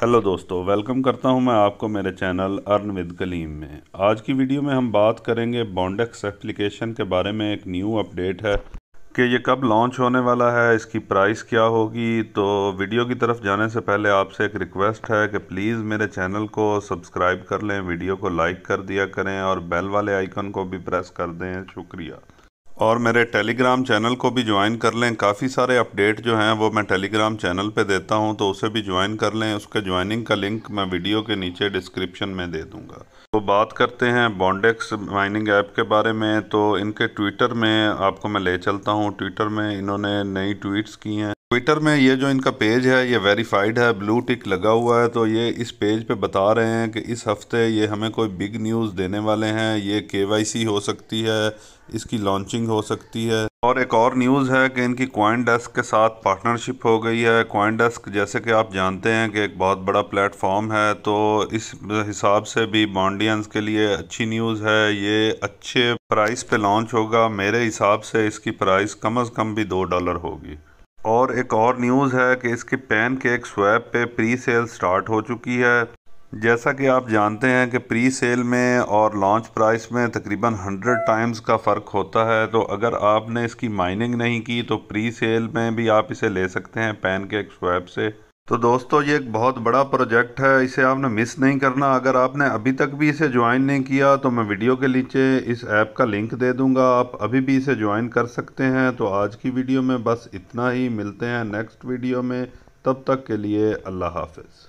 hello दोस्तों welcome करता हूं मैं आपको मेरे चैनल अर्न विद कलीम में आज की वीडियो में हम बात करेंगे बॉन्डेक्स एप्लीकेशन के बारे में एक न्यू अपडेट है कि ये कब लॉन्च होने वाला है इसकी प्राइस क्या होगी तो वीडियो की तरफ जाने से पहले आपसे एक रिक्वेस्ट है कि प्लीज़ मेरे चैनल को सब्सक्राइब कर लें वीडियो को लाइक कर दिया करें और बेल वाले आइकन को भी प्रेस कर दें शुक्रिया और मेरे टेलीग्राम चैनल को भी ज्वाइन कर लें काफ़ी सारे अपडेट जो हैं वो मैं टेलीग्राम चैनल पे देता हूं तो उसे भी ज्वाइन कर लें उसके ज्वाइनिंग का लिंक मैं वीडियो के नीचे डिस्क्रिप्शन में दे दूंगा तो बात करते हैं बॉन्डेक्स माइनिंग ऐप के बारे में तो इनके ट्विटर में आपको मैं ले चलता हूँ ट्विटर में इन्होंने नई ट्वीट्स की हैं ट्विटर में ये जो इनका पेज है ये वेरीफाइड है ब्लू टिक लगा हुआ है तो ये इस पेज पे बता रहे हैं कि इस हफ्ते ये हमें कोई बिग न्यूज़ देने वाले हैं ये केवाईसी हो सकती है इसकी लॉन्चिंग हो सकती है और एक और न्यूज़ है कि इनकी क्वाइन डेस्क के साथ पार्टनरशिप हो गई है क्वाइन डेस्क जैसे कि आप जानते हैं कि एक बहुत बड़ा प्लेटफॉर्म है तो इस हिसाब से भी बॉन्डियंस के लिए अच्छी न्यूज़ है ये अच्छे प्राइस पे लॉन्च होगा मेरे हिसाब से इसकी प्राइस कम अज़ कम भी दो डॉलर होगी और एक और न्यूज़ है कि इसके पेन केक स्वैप पे प्री सेल स्टार्ट हो चुकी है जैसा कि आप जानते हैं कि प्री सेल में और लॉन्च प्राइस में तकरीबन 100 टाइम्स का फ़र्क होता है तो अगर आपने इसकी माइनिंग नहीं की तो प्री सेल में भी आप इसे ले सकते हैं पैन केक स्वैप से तो दोस्तों ये एक बहुत बड़ा प्रोजेक्ट है इसे आपने मिस नहीं करना अगर आपने अभी तक भी इसे ज्वाइन नहीं किया तो मैं वीडियो के नीचे इस ऐप का लिंक दे दूंगा आप अभी भी इसे ज्वाइन कर सकते हैं तो आज की वीडियो में बस इतना ही मिलते हैं नेक्स्ट वीडियो में तब तक के लिए अल्लाह हाफिज़